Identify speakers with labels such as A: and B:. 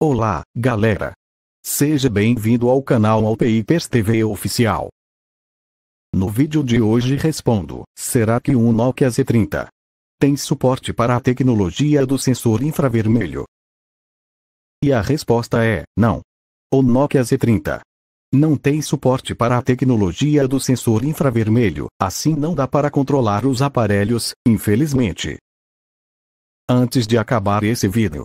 A: Olá, galera! Seja bem-vindo ao canal Alpeipers TV Oficial. No vídeo de hoje respondo, será que um Nokia Z30 tem suporte para a tecnologia do sensor infravermelho? E a resposta é, não. O Nokia Z30 não tem suporte para a tecnologia do sensor infravermelho, assim não dá para controlar os aparelhos, infelizmente. Antes de acabar esse vídeo,